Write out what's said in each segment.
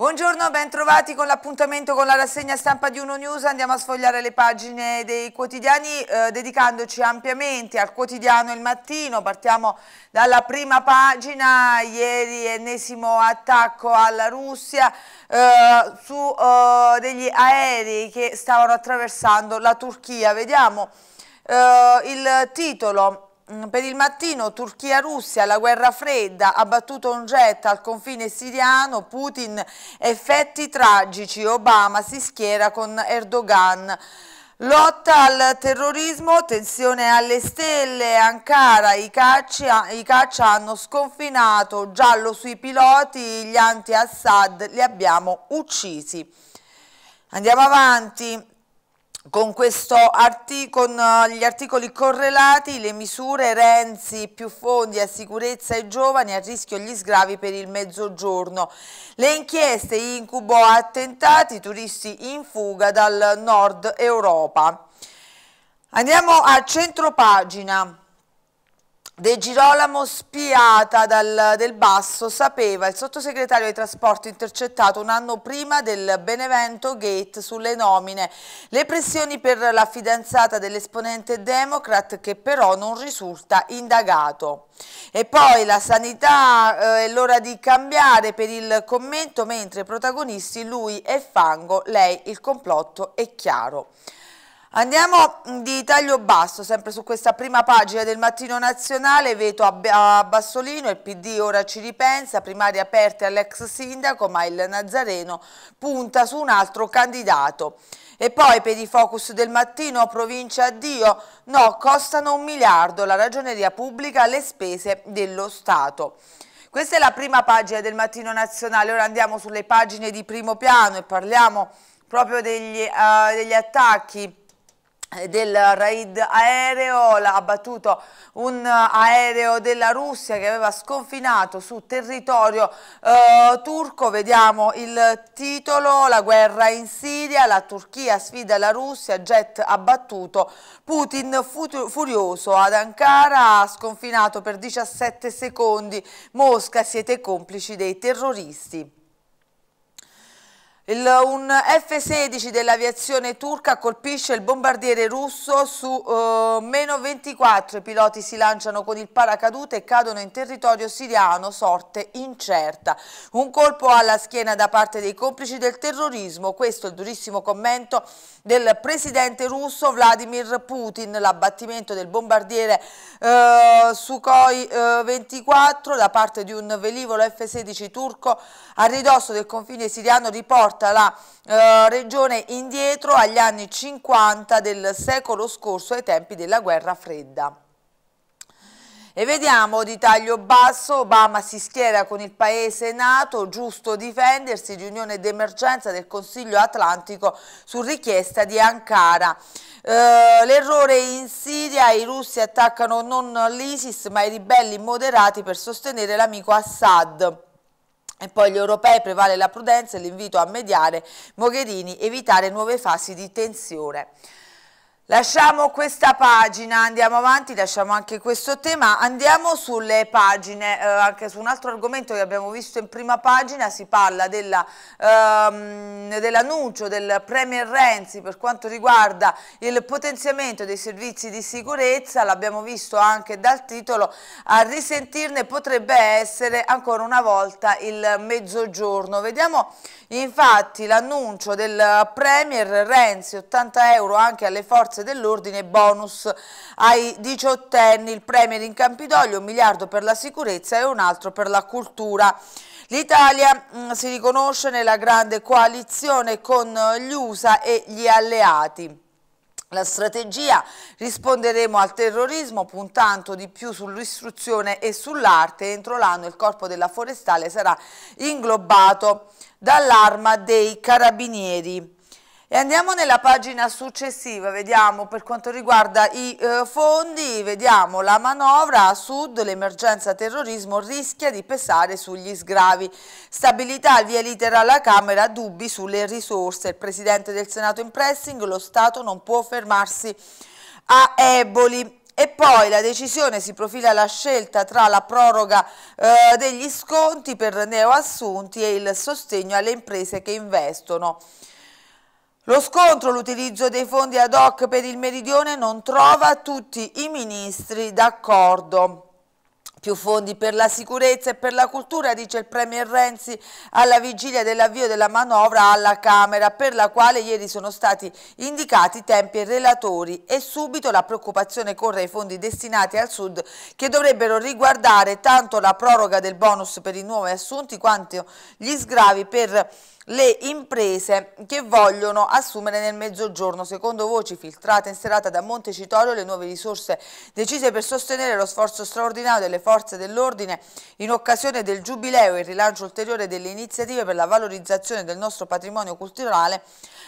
Buongiorno, bentrovati con l'appuntamento con la rassegna stampa di Uno News. Andiamo a sfogliare le pagine dei quotidiani eh, dedicandoci ampiamente al quotidiano il mattino. Partiamo dalla prima pagina, ieri ennesimo attacco alla Russia eh, su eh, degli aerei che stavano attraversando la Turchia. Vediamo eh, il titolo Mm, per il mattino Turchia-Russia, la guerra fredda, ha battuto un jet al confine siriano, Putin, effetti tragici, Obama si schiera con Erdogan. Lotta al terrorismo, tensione alle stelle, Ankara, i, cacci, i caccia hanno sconfinato, giallo sui piloti, gli anti-Assad li abbiamo uccisi. Andiamo avanti con, artic con eh, gli articoli correlati le misure Renzi più fondi a sicurezza e giovani a rischio gli sgravi per il mezzogiorno. Le inchieste incubo attentati, turisti in fuga dal nord Europa. Andiamo a centropagina. De Girolamo, spiata dal, del basso, sapeva il sottosegretario ai trasporti intercettato un anno prima del Benevento Gate sulle nomine. Le pressioni per la fidanzata dell'esponente Democrat che però non risulta indagato. E poi la sanità eh, è l'ora di cambiare per il commento mentre protagonisti lui e Fango, lei il complotto è chiaro. Andiamo mm, di taglio basso, sempre su questa prima pagina del Mattino Nazionale, veto a Bassolino, il PD ora ci ripensa, primarie aperte all'ex sindaco, ma il Nazareno punta su un altro candidato. E poi per i focus del mattino, provincia addio, no, costano un miliardo, la ragioneria pubblica alle spese dello Stato. Questa è la prima pagina del Mattino Nazionale, ora andiamo sulle pagine di primo piano e parliamo proprio degli, uh, degli attacchi eh, del raid aereo, l'ha battuto un aereo della Russia che aveva sconfinato su territorio eh, turco, vediamo il titolo, la guerra in Siria, la Turchia sfida la Russia, jet abbattuto, Putin furioso ad Ankara ha sconfinato per 17 secondi, Mosca siete complici dei terroristi. Il, un F-16 dell'aviazione turca colpisce il bombardiere russo su uh, meno 24. I piloti si lanciano con il paracadute e cadono in territorio siriano, sorte incerta. Un colpo alla schiena da parte dei complici del terrorismo. Questo è il durissimo commento del presidente russo Vladimir Putin. L'abbattimento del bombardiere uh, Sukhoi uh, eh, 24 da parte di un velivolo F-16 turco a ridosso del confine siriano riporta porta la eh, regione indietro agli anni 50 del secolo scorso, ai tempi della guerra fredda. E vediamo di taglio basso, Obama si schiera con il paese nato, giusto difendersi, riunione d'emergenza del Consiglio Atlantico su richiesta di Ankara. Eh, L'errore in Siria, i russi attaccano non l'ISIS ma i ribelli moderati per sostenere l'amico Assad. E poi gli europei prevale la prudenza e l'invito a mediare Mogherini evitare nuove fasi di tensione. Lasciamo questa pagina, andiamo avanti, lasciamo anche questo tema, andiamo sulle pagine, eh, anche su un altro argomento che abbiamo visto in prima pagina, si parla ehm, dell'annuncio ehm, dell del Premier Renzi per quanto riguarda il potenziamento dei servizi di sicurezza, l'abbiamo visto anche dal titolo, a risentirne potrebbe essere ancora una volta il mezzogiorno. Vediamo infatti l'annuncio del Premier Renzi, 80 euro anche alle forze forze dell'ordine, bonus ai diciottenni, il premier in Campidoglio, un miliardo per la sicurezza e un altro per la cultura. L'Italia mm, si riconosce nella grande coalizione con gli USA e gli alleati. La strategia risponderemo al terrorismo puntando di più sull'istruzione e sull'arte. Entro l'anno il corpo della forestale sarà inglobato dall'arma dei carabinieri. E andiamo nella pagina successiva, vediamo per quanto riguarda i eh, fondi, vediamo la manovra a sud, l'emergenza terrorismo rischia di pesare sugli sgravi. Stabilità via litera alla Camera, dubbi sulle risorse. Il Presidente del Senato in pressing, lo Stato non può fermarsi a Eboli. E poi la decisione si profila la scelta tra la proroga eh, degli sconti per neoassunti e il sostegno alle imprese che investono. Lo scontro, l'utilizzo dei fondi ad hoc per il Meridione non trova tutti i ministri d'accordo. Più fondi per la sicurezza e per la cultura, dice il Premier Renzi, alla vigilia dell'avvio della manovra alla Camera, per la quale ieri sono stati indicati tempi e relatori e subito la preoccupazione corre ai fondi destinati al Sud che dovrebbero riguardare tanto la proroga del bonus per i nuovi assunti quanto gli sgravi per le imprese che vogliono assumere nel mezzogiorno. Secondo voci filtrate in serata da Montecitorio, le nuove risorse decise per sostenere lo sforzo straordinario delle forze dell'ordine in occasione del giubileo e il rilancio ulteriore delle iniziative per la valorizzazione del nostro patrimonio culturale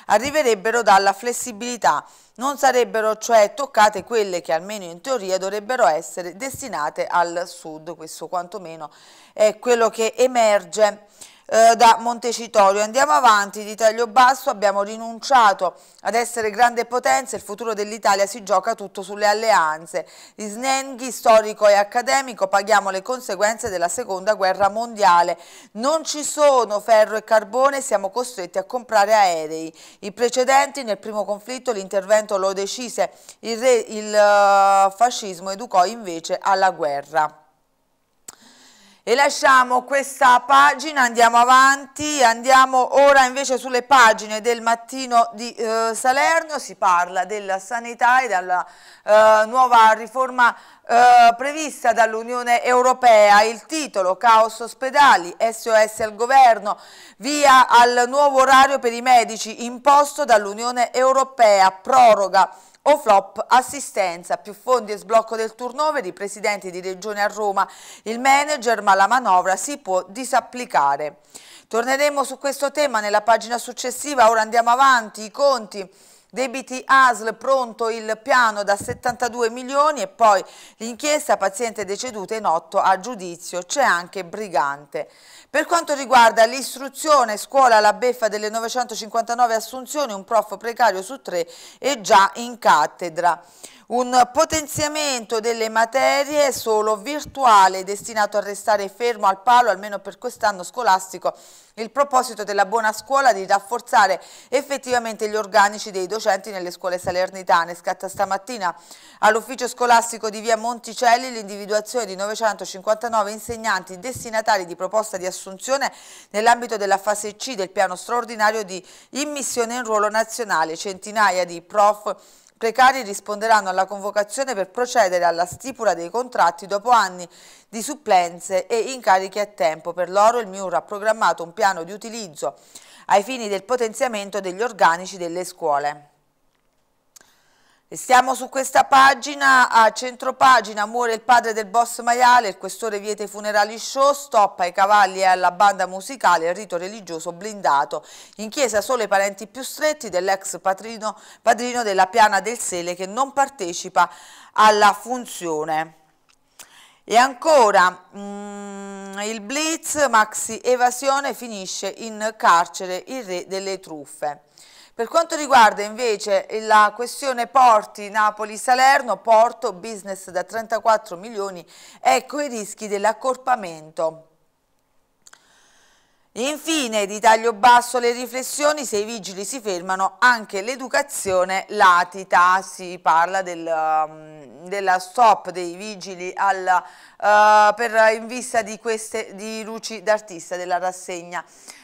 arriverebbero dalla flessibilità. Non sarebbero cioè toccate quelle che almeno in teoria dovrebbero essere destinate al sud. Questo quantomeno è quello che emerge eh, da Montecitorio. Andiamo avanti di taglio basso, abbiamo rinunciato ad essere grande potenza, il futuro dell'Italia si gioca tutto sulle alleanze. Isnenghi, storico e accademico, paghiamo le conseguenze della seconda guerra mondiale. Non ci sono ferro e carbone, siamo costretti a comprare aerei. I precedenti nel primo conflitto l'intervento lo decise, il, re, il eh, fascismo educò invece alla guerra e lasciamo questa pagina, andiamo avanti, andiamo ora invece sulle pagine del mattino di eh, Salerno, si parla della sanità e della eh, nuova riforma eh, prevista dall'Unione Europea, il titolo Caos ospedali, SOS al governo, via al nuovo orario per i medici imposto dall'Unione Europea, proroga o flop assistenza, più fondi e sblocco del turnover, i presidenti di Regione a Roma, il manager, ma la manovra si può disapplicare. Torneremo su questo tema nella pagina successiva, ora andiamo avanti, i conti debiti ASL pronto il piano da 72 milioni e poi l'inchiesta paziente deceduta in otto a giudizio, c'è anche Brigante. Per quanto riguarda l'istruzione, scuola la beffa delle 959 assunzioni, un prof precario su tre è già in cattedra un potenziamento delle materie solo virtuale destinato a restare fermo al palo almeno per quest'anno scolastico il proposito della buona scuola di rafforzare effettivamente gli organici dei docenti nelle scuole salernitane. Scatta stamattina all'ufficio scolastico di via Monticelli l'individuazione di 959 insegnanti destinatari di proposta di assunzione nell'ambito della fase C del piano straordinario di immissione in ruolo nazionale. Centinaia di prof precari risponderanno alla convocazione per procedere alla stipula dei contratti dopo anni di supplenze e incarichi a tempo. Per loro il MIUR ha programmato un piano di utilizzo ai fini del potenziamento degli organici delle scuole stiamo su questa pagina, a centropagina muore il padre del boss maiale, il questore vieta i funerali show, stop ai cavalli e alla banda musicale, il rito religioso blindato. In chiesa solo i parenti più stretti dell'ex padrino, padrino della piana del Sele che non partecipa alla funzione. E ancora mm, il blitz, maxi evasione, finisce in carcere il re delle truffe. Per quanto riguarda invece la questione porti Napoli-Salerno, porto business da 34 milioni, ecco i rischi dell'accorpamento. Infine, di taglio basso le riflessioni, se i vigili si fermano anche l'educazione latita, si parla del, um, della stop dei vigili alla, uh, per, in vista di queste di luci d'artista della rassegna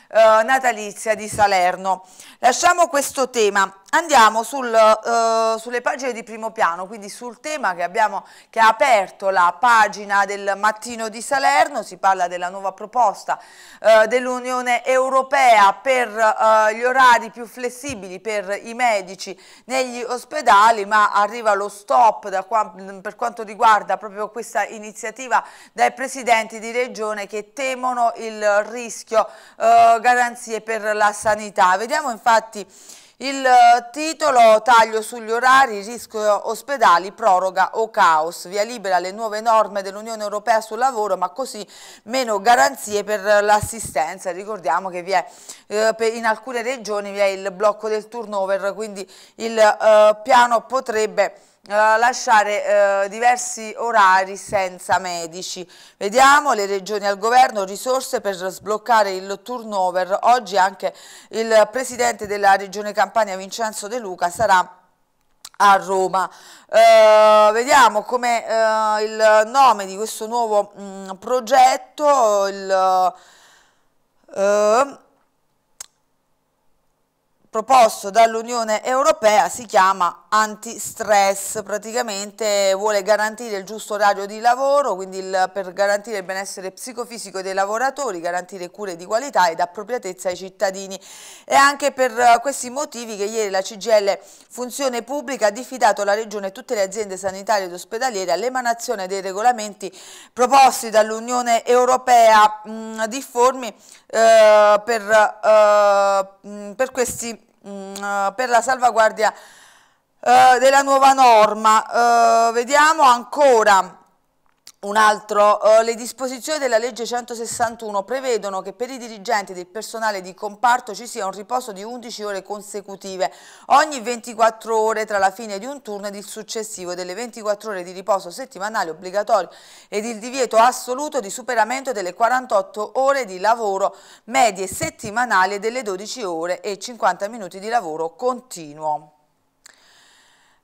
eh, natalizia di Salerno. Lasciamo questo tema, andiamo sul, eh, sulle pagine di primo piano, quindi sul tema che, abbiamo, che ha aperto la pagina del mattino di Salerno, si parla della nuova proposta eh, dell'Unione Europea per eh, gli orari più flessibili per i medici negli ospedali, ma arriva lo stop qua, per quanto riguarda proprio questa iniziativa dai presidenti di regione che temono il rischio eh, garanzie per la sanità. Vediamo infatti il eh, titolo taglio sugli orari, rischio ospedali, proroga o caos, via libera le nuove norme dell'Unione Europea sul lavoro ma così meno garanzie per l'assistenza, ricordiamo che è, eh, in alcune regioni vi è il blocco del turnover quindi il eh, piano potrebbe eh, lasciare eh, diversi orari senza medici. Vediamo le regioni al governo, risorse per sbloccare il turnover. Oggi anche il presidente della regione Campania Vincenzo De Luca sarà a Roma. Eh, vediamo come eh, il nome di questo nuovo mh, mm, progetto, il, eh, proposto dall'Unione Europea, si chiama antistress, praticamente vuole garantire il giusto orario di lavoro, quindi il, per garantire il benessere psicofisico dei lavoratori, garantire cure di qualità ed appropriatezza ai cittadini. È anche per eh, questi motivi che ieri la CGL Funzione Pubblica ha diffidato la Regione e tutte le aziende sanitarie ed ospedaliere all'emanazione dei regolamenti proposti dall'Unione Europea mh, mm, difformi eh, per, eh, mm, per, questi, mh, mm, eh, per la salvaguardia eh, della nuova norma. Eh, vediamo ancora un altro, eh, le disposizioni della legge 161 prevedono che per i dirigenti del personale di comparto ci sia un riposo di 11 ore consecutive ogni 24 ore tra la fine di un turno ed il successivo delle 24 ore di riposo settimanale obbligatorio ed il divieto assoluto di superamento delle 48 ore di lavoro medie settimanali e delle 12 ore e 50 minuti di lavoro continuo.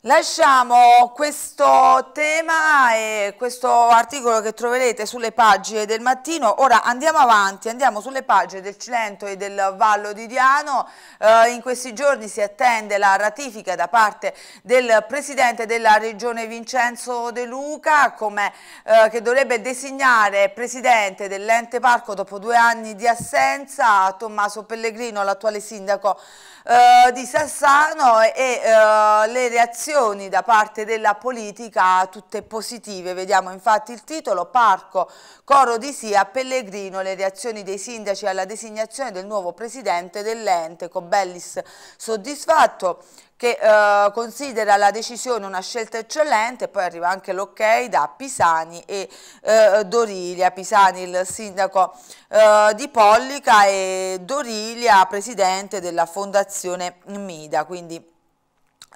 Lasciamo questo tema e questo articolo che troverete sulle pagine del mattino, ora andiamo avanti, andiamo sulle pagine del Cilento e del Vallo di Diano, eh, in questi giorni si attende la ratifica da parte del Presidente della Regione Vincenzo De Luca come, eh, che dovrebbe designare Presidente dell'ente parco dopo due anni di assenza Tommaso Pellegrino, l'attuale Sindaco eh, di Sassano e eh, le reazioni da parte della politica tutte positive. Vediamo infatti il titolo Parco, Coro di Sia, Pellegrino, le reazioni dei sindaci alla designazione del nuovo presidente dell'ente. Cobellis soddisfatto che eh, considera la decisione una scelta eccellente, poi arriva anche l'ok da Pisani e eh, Dorilia, Pisani il sindaco eh, di Pollica e Dorilia presidente della fondazione Mida, quindi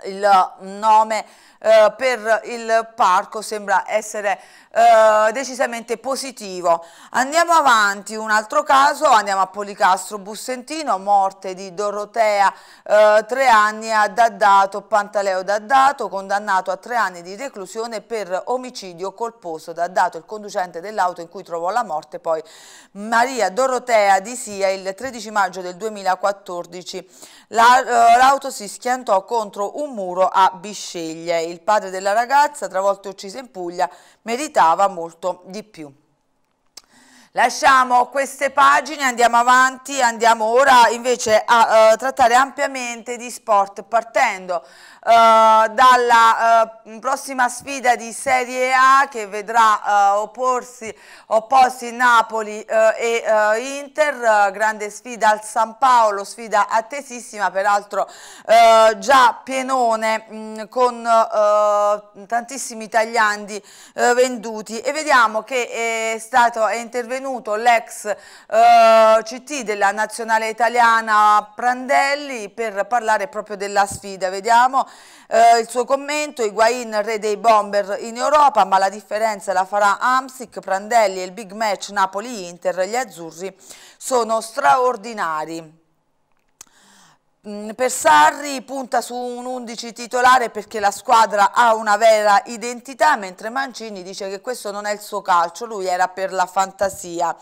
il nome eh, per il parco sembra essere eh, decisamente positivo. Andiamo avanti, un altro caso, andiamo a Policastro Bussentino, morte di Dorotea, eh, tre anni a Daddato, Pantaleo Daddato, condannato a tre anni di reclusione per omicidio colposo. Daddato, il conducente dell'auto in cui trovò la morte, poi Maria Dorotea di Sia il 13 maggio del 2014. Eh, l'auto la, si schiantò contro un muro a Bisceglie il padre della ragazza, travolto e ucciso in Puglia, meritava molto di più. Lasciamo queste pagine, andiamo avanti, andiamo ora invece a uh, trattare ampiamente di sport partendo eh, dalla eh, prossima sfida di Serie A che vedrà eh, opporsi, opposti Napoli e Inter, grande sfida al San Paolo, sfida attesissima, peraltro già pienone mh, mm, con tantissimi tagliandi venduti e vediamo che è stato è intervenuto l'ex CT della nazionale italiana Prandelli per parlare proprio della sfida, vediamo eh, il suo commento, Higuain re dei bomber in Europa, ma la differenza la farà Amsic, Prandelli e il big match Napoli-Inter, gli azzurri sono straordinari. Mm, per Sarri punta su un 11 titolare perché la squadra ha una vera identità, mentre Mancini dice che questo non è il suo calcio, lui era per la fantasia.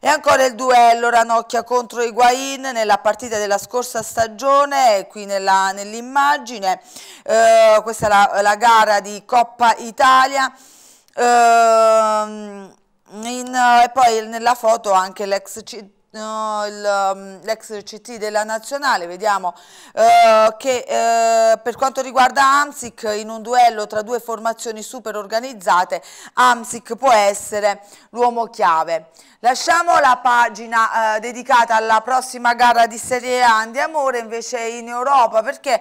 E ancora il duello Ranocchia contro Higuain nella partita della scorsa stagione, qui nell'immagine, nell eh, questa è la, la, gara di Coppa Italia. Eh, in, e poi nella foto anche l'ex Um, l'ex CT della nazionale, vediamo uh, che uh, per quanto riguarda Amsic in un duello tra due formazioni super organizzate Amsic può essere l'uomo chiave. Lasciamo la pagina eh, dedicata alla prossima gara di Serie A, andiamo ora invece in Europa perché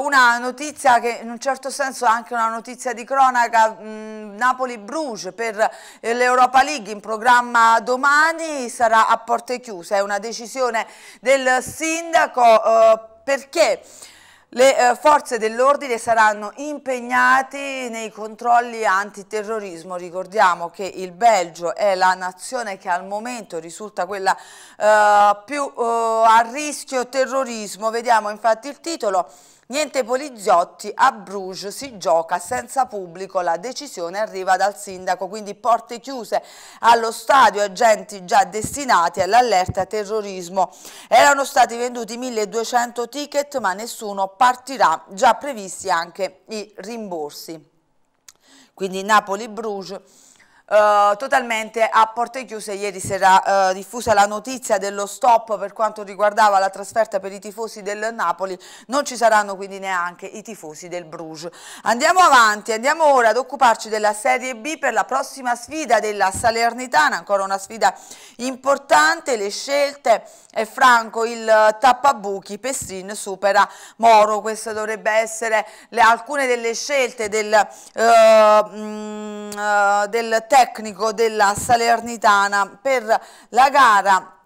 una notizia che in un certo senso è anche una notizia di cronaca, mm, Napoli-Bruges per l'Europa League in programma domani sarà a Porto porte chiuse, è una decisione del sindaco eh, perché le eh, forze dell'ordine saranno impegnate nei controlli antiterrorismo, ricordiamo che il Belgio è la nazione che al momento risulta quella eh, più eh, a rischio terrorismo, vediamo infatti il titolo Niente poliziotti, a Bruges si gioca senza pubblico, la decisione arriva dal sindaco, quindi porte chiuse allo stadio, agenti già destinati all'allerta terrorismo. Erano stati venduti 1200 ticket ma nessuno partirà, già previsti anche i rimborsi. Quindi Napoli-Bruges eh, totalmente a porte chiuse ieri sera uh, diffusa la notizia dello stop per quanto riguardava la trasferta per i tifosi del Napoli non ci saranno quindi neanche i tifosi del Bruges andiamo avanti andiamo ora ad occuparci della Serie B per la prossima sfida della Salernitana ancora una sfida importante le scelte è franco il tappabuchi Pestrin supera Moro queste dovrebbero essere le, alcune delle scelte del, uh, eh, mh, mm, del tecnico della Salernitana per la gara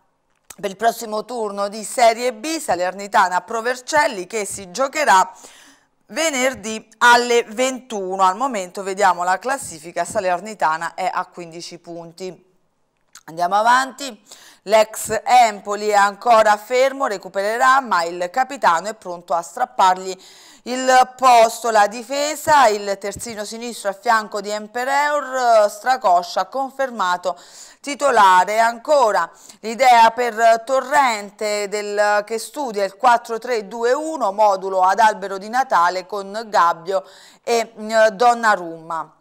per il prossimo turno di Serie B Salernitana Provercelli che si giocherà venerdì alle 21. Al momento vediamo la classifica Salernitana è a 15 punti. Andiamo avanti. L'ex Empoli è ancora fermo, recupererà, ma il capitano è pronto a strappargli il posto. La difesa, il terzino sinistro a fianco di Empereur, Stracoscia confermato titolare. Ancora l'idea per Torrente del, che studia il 4-3-2-1, modulo ad albero di Natale con Gabbio e eh, Donnarumma.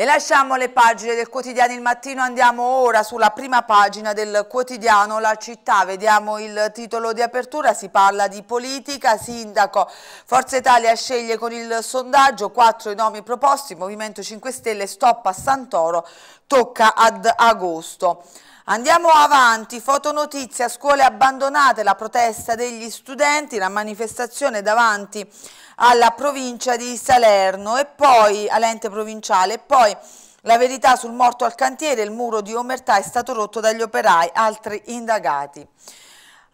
E lasciamo le pagine del quotidiano Il Mattino, andiamo ora sulla prima pagina del quotidiano La Città, vediamo il titolo di apertura, si parla di politica, sindaco, Forza Italia sceglie con il sondaggio quattro i nomi proposti, Movimento 5 Stelle, stop a Santoro, tocca ad agosto. Andiamo avanti, fotonotizia, scuole abbandonate, la protesta degli studenti, la manifestazione davanti alla provincia di Salerno e poi all'ente provinciale e poi la verità sul morto al cantiere, il muro di Omertà è stato rotto dagli operai, altri indagati.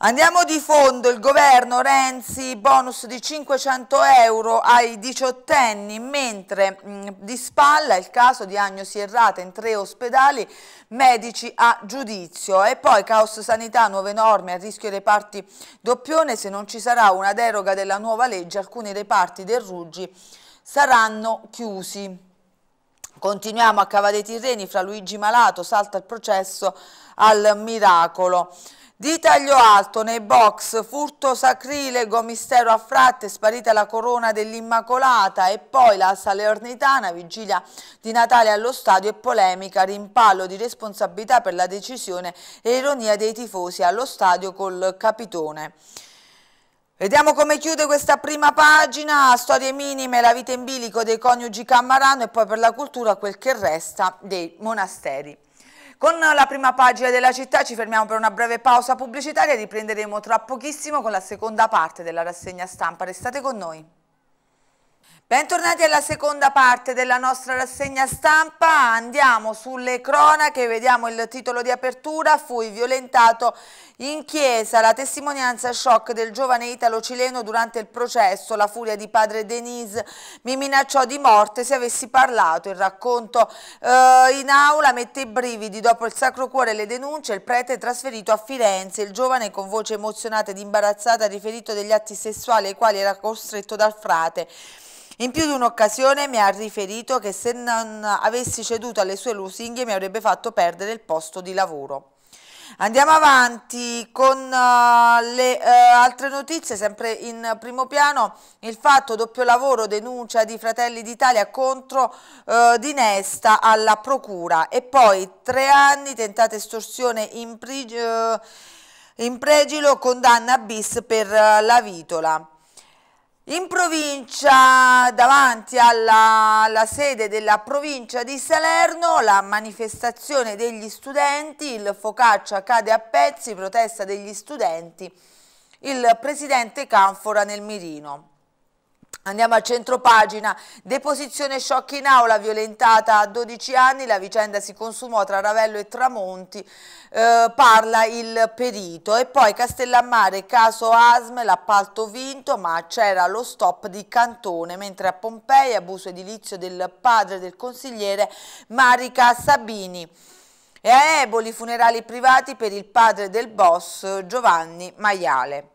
Andiamo di fondo, il governo Renzi bonus di 500 euro ai diciottenni, mentre mh, mm, di spalla il caso diagnosi errata in tre ospedali, medici a giudizio. E poi caos sanità, nuove norme a rischio reparti doppione, se non ci sarà una deroga della nuova legge alcuni reparti del Ruggi saranno chiusi. Continuiamo a Cava dei Tirreni, fra Luigi Malato salta il processo al miracolo. Di taglio alto nei box, furto sacrilego, mistero a fratte, sparita la corona dell'Immacolata e poi la Salernitana, vigilia di Natale allo stadio e polemica, rimpallo di responsabilità per la decisione e ironia dei tifosi allo stadio col Capitone. Vediamo come chiude questa prima pagina, storie minime, la vita in bilico dei coniugi Cammarano e poi per la cultura quel che resta dei monasteri. Con la prima pagina della città ci fermiamo per una breve pausa pubblicitaria, e riprenderemo tra pochissimo con la seconda parte della rassegna stampa. Restate con noi. Bentornati alla seconda parte della nostra rassegna stampa, andiamo sulle cronache, vediamo il titolo di apertura, fui violentato in chiesa, la testimonianza shock del giovane italo-cileno durante il processo, la furia di padre Denise mi minacciò di morte se avessi parlato, il racconto eh, in aula mette i brividi, dopo il Sacro Cuore e le denunce il prete è trasferito a Firenze, il giovane con voce emozionata ed imbarazzata ha riferito degli atti sessuali ai quali era costretto dal frate. In più di un'occasione mi ha riferito che se non avessi ceduto alle sue lusinghe mi avrebbe fatto perdere il posto di lavoro. Andiamo avanti con uh, le uh, altre notizie, sempre in primo piano, il fatto doppio lavoro denuncia di Fratelli d'Italia contro uh, eh, Di Nesta alla procura e poi tre anni tentata estorsione in, in pregilo condanna bis per la vitola. In provincia, davanti alla, alla, sede della provincia di Salerno, la manifestazione degli studenti, il focaccia cade a pezzi, protesta degli studenti, il presidente Canfora nel mirino. Andiamo a centropagina, deposizione shock in aula violentata a 12 anni, la vicenda si consumò tra Ravello e Tramonti, eh, parla il perito e poi Castellammare, caso ASM, l'appalto vinto ma c'era lo stop di Cantone, mentre a Pompei abuso edilizio del padre del consigliere Marica Sabini e a Eboli funerali privati per il padre del boss Giovanni Maiale.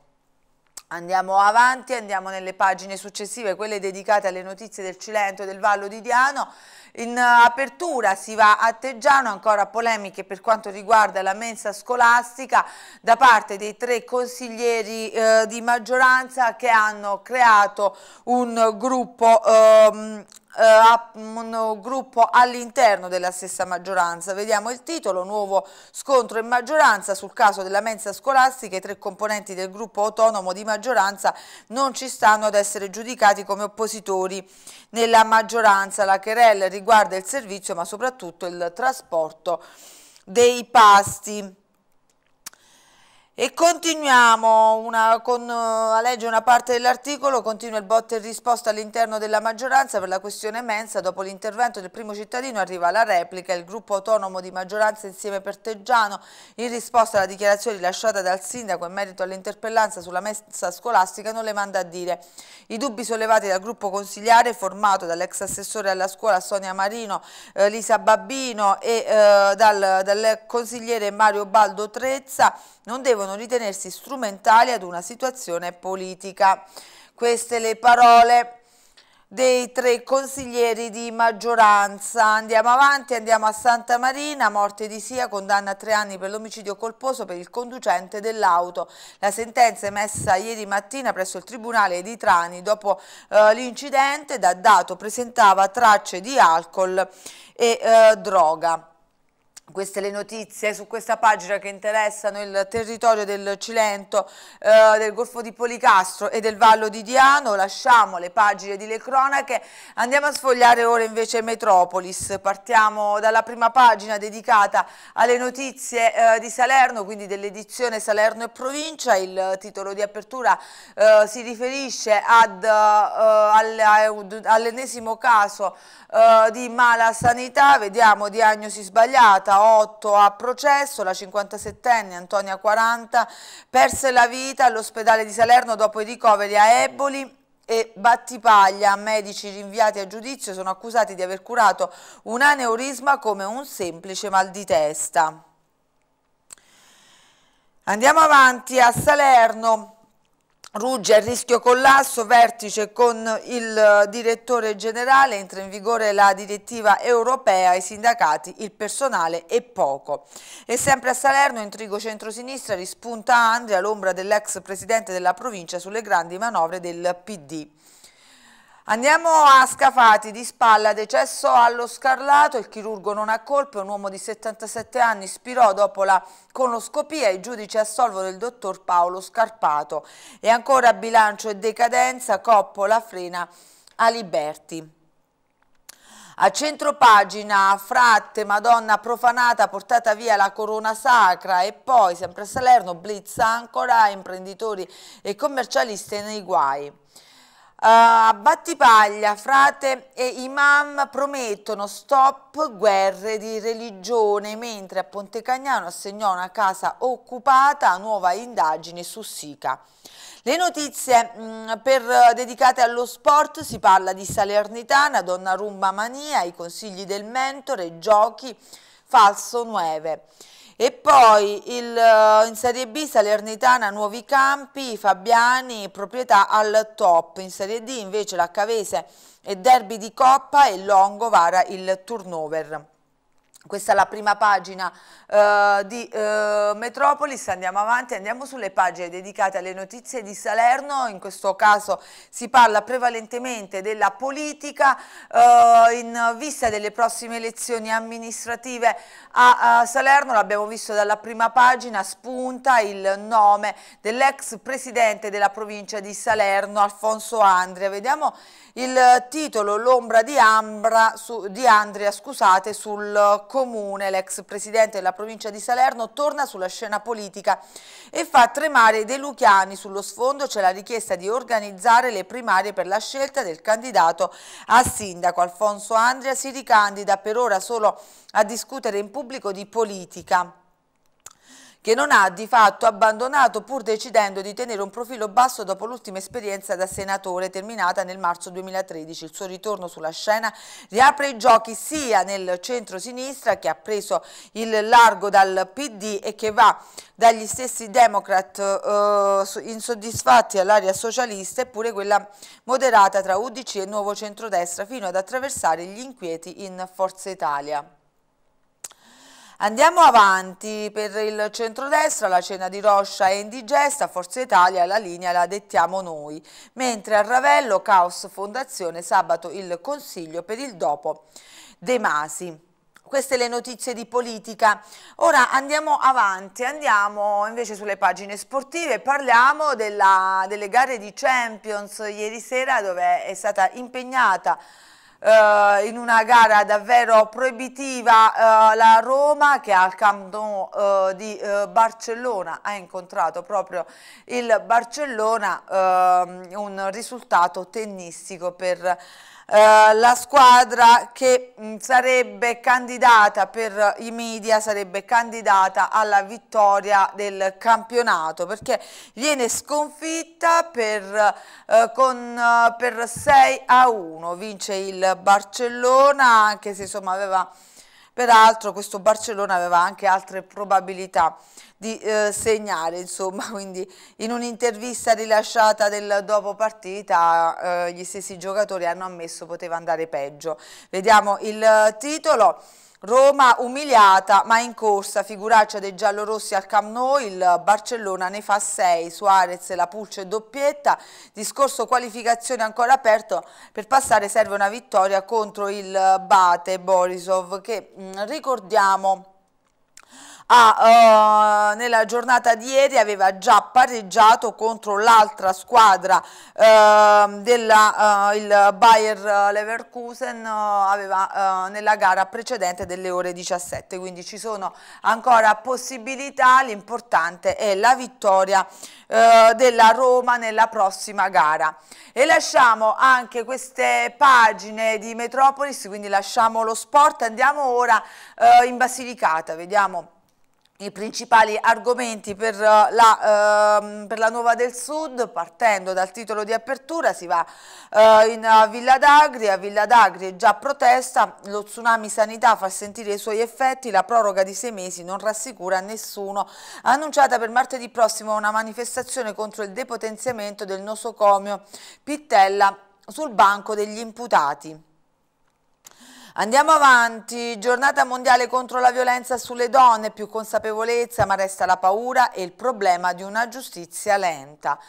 Andiamo avanti, andiamo nelle pagine successive, quelle dedicate alle notizie del Cilento e del Vallo di Diano. In eh, apertura si va a Teggiano, ancora polemiche per quanto riguarda la mensa scolastica da parte dei tre consiglieri eh, di maggioranza che hanno creato un gruppo eh, eh, un gruppo all'interno della stessa maggioranza. Vediamo il titolo, nuovo scontro in maggioranza sul caso della mensa scolastica, i tre componenti del gruppo autonomo di maggioranza non ci stanno ad essere giudicati come oppositori nella maggioranza. La querel riguarda il servizio ma soprattutto il trasporto dei pasti. E continuiamo una, con, eh, a leggere una parte dell'articolo, continua il botte e risposta all'interno della maggioranza per la questione mensa, dopo l'intervento del primo cittadino arriva la replica, il gruppo autonomo di maggioranza insieme per Teggiano, in risposta alla dichiarazione rilasciata dal sindaco in merito all'interpellanza sulla mensa scolastica non le manda a dire. I dubbi sollevati dal gruppo consigliare formato dall'ex assessore alla scuola Sonia Marino, eh, Lisa Babbino e eh, dal, dal consigliere Mario Baldo Trezza, non devono ritenersi strumentali ad una situazione politica. Queste le parole dei tre consiglieri di maggioranza. Andiamo avanti, andiamo a Santa Marina, morte di Sia, condanna a tre anni per l'omicidio colposo per il conducente dell'auto. La sentenza emessa ieri mattina presso il Tribunale di Trani dopo eh, l'incidente da dato presentava tracce di alcol e eh, droga. Queste le notizie su questa pagina che interessano il territorio del Cilento, eh, del Golfo di Policastro e del Vallo di Diano. Lasciamo le pagine di Le Cronache, andiamo a sfogliare ora invece Metropolis. Partiamo dalla prima pagina dedicata alle notizie eh, di Salerno, quindi dell'edizione Salerno e Provincia. Il titolo di apertura eh, si riferisce eh, all'ennesimo caso eh, di mala sanità, vediamo diagnosi sbagliata 8 a processo, la 57enne Antonia 40 perse la vita all'ospedale di Salerno dopo i ricoveri a Eboli e Battipaglia, medici rinviati a giudizio, sono accusati di aver curato un aneurisma come un semplice mal di testa. Andiamo avanti a Salerno. Ruggia a rischio collasso, vertice con il eh, direttore generale, entra in vigore la direttiva europea, i sindacati, il personale e poco. E sempre a Salerno, intrigo centrosinistra, rispunta Andrea l'ombra dell'ex presidente della provincia sulle grandi manovre del PD. Andiamo a Scafati, di spalla, decesso allo scarlato, il chirurgo non ha colpe, un uomo di 77 anni spirò dopo la conoscopia, i giudici assolvono il dottor Paolo Scarpato. E ancora bilancio e decadenza, Coppola frena a Liberti. A centro pagina, fratte, Madonna profanata, portata via la corona sacra e poi, sempre a Salerno, blitz ancora, imprenditori e commercialisti nei guai. Uh, Battipaglia, frate e imam promettono stop guerre di religione, mentre a Pontecagnano assegnò una casa occupata, a nuova indagine su Sica. Le notizie mh, mm, per, eh, dedicate allo sport si parla di Salernitana, Donna Rumba Mania, i consigli del mentore, giochi, falso 9. E poi il, eh, in Serie B Salernitana Nuovi Campi, Fabiani proprietà al top, in Serie D invece la Cavese e Derby di Coppa e Longo vara il turnover. Questa è la prima pagina uh, di uh, Metropolis, andiamo avanti, andiamo sulle pagine dedicate alle notizie di Salerno, in questo caso si parla prevalentemente della politica uh, in vista delle prossime elezioni amministrative a, a Salerno, l'abbiamo visto dalla prima pagina, spunta il nome dell'ex presidente della provincia di Salerno, Alfonso Andria. Vediamo il titolo, l'ombra di, di, Andria scusate, sul Corriere comune. L'ex presidente della provincia di Salerno torna sulla scena politica e fa tremare De Luchiani. Sullo sfondo c'è la richiesta di organizzare le primarie per la scelta del candidato a sindaco. Alfonso Andrea si ricandida per ora solo a discutere in pubblico di politica che non ha di fatto abbandonato pur decidendo di tenere un profilo basso dopo l'ultima esperienza da senatore terminata nel marzo 2013. Il suo ritorno sulla scena riapre i giochi sia nel centro-sinistra che ha preso il largo dal PD e che va dagli stessi democrat eh, insoddisfatti all'area socialista eppure quella moderata tra UDC e Nuovo Centrodestra fino ad attraversare gli inquieti in Forza Italia. Andiamo avanti per il centrodestra, la cena di Roscia è indigesta, Forza Italia la linea la dettiamo noi, mentre a Ravello caos fondazione sabato il consiglio per il dopo De Masi. Queste le notizie di politica. Ora andiamo avanti, andiamo invece sulle pagine sportive, parliamo della, delle gare di Champions ieri sera dove è stata impegnata Uh, in una gara davvero proibitiva uh, la Roma che al Camp Nou uh, di Barcellona ha incontrato proprio il Barcellona ehm, un risultato tennistico per eh, la squadra che mh, mm, sarebbe candidata per i media, sarebbe candidata alla vittoria del campionato perché viene sconfitta per, eh, con, eh, per 6 a 1, vince il Barcellona anche se insomma aveva peraltro questo Barcellona aveva anche altre probabilità di eh, segnare, insomma, quindi in un'intervista rilasciata del dopo partita eh, gli stessi giocatori hanno ammesso poteva andare peggio. Vediamo il eh, titolo. Roma umiliata ma in corsa, figuraccia dei giallorossi al Camp Nou, il Barcellona ne fa 6, Suarez, La Pulce doppietta, discorso qualificazione ancora aperto, per passare serve una vittoria contro il Bate Borisov che mm, ricordiamo ha, uh, eh, nella giornata di ieri aveva già pareggiato contro l'altra squadra uh, della, uh, il Bayer eh, Leverkusen aveva, nella gara precedente delle ore 17 quindi ci sono ancora possibilità l'importante è la vittoria della Roma nella prossima gara e lasciamo anche queste pagine di Metropolis quindi lasciamo lo sport andiamo ora in Basilicata vediamo i principali argomenti per eh, la, ehm, per la, Nuova del Sud, partendo dal titolo di apertura, si va eh, in Villa d'Agri, a Villa d'Agri è già protesta, lo tsunami sanità fa sentire i suoi effetti, la proroga di sei mesi non rassicura nessuno, annunciata per martedì prossimo una manifestazione contro il depotenziamento del nosocomio Pittella sul banco degli imputati. Andiamo avanti, giornata mondiale contro la violenza sulle donne, più consapevolezza ma resta la paura e il problema di una giustizia lenta.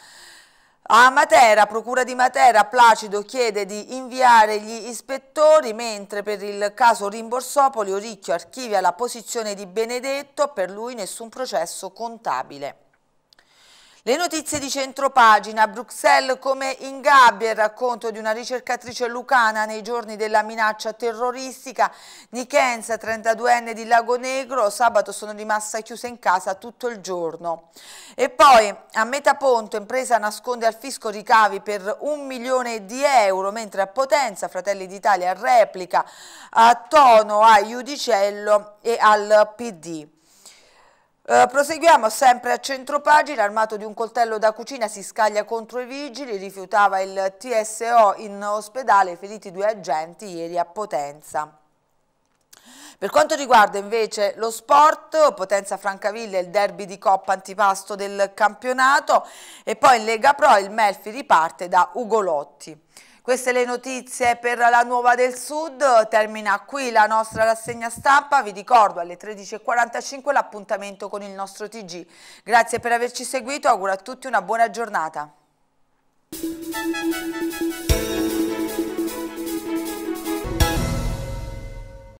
A Matera, Procura di Matera, Placido chiede di inviare gli ispettori, mentre per il caso Rimborsopoli Oricchio archivia la posizione di Benedetto, per lui nessun processo contabile. Le notizie di centropagina, Bruxelles come in gabbia, il racconto di una ricercatrice lucana nei giorni della minaccia terroristica, Nikenza, 32enne di Lago Negro, sabato sono rimasta chiusa in casa tutto il giorno. E poi a Metaponto, impresa nasconde al fisco ricavi per un milione di euro, mentre a Potenza, Fratelli d'Italia replica a tono a Iudicello e al PD. Eh, proseguiamo sempre a centropagina, armato di un coltello da cucina si scaglia contro i vigili, rifiutava il TSO in ospedale, feriti due agenti ieri a Potenza. Per quanto riguarda invece lo sport, Potenza Francavilla il derby di Coppa antipasto del campionato e poi in Lega Pro il Melfi riparte da Ugolotti. Queste le notizie per la Nuova del Sud, termina qui la nostra rassegna stampa, vi ricordo alle 13.45 l'appuntamento con il nostro TG. Grazie per averci seguito, auguro a tutti una buona giornata.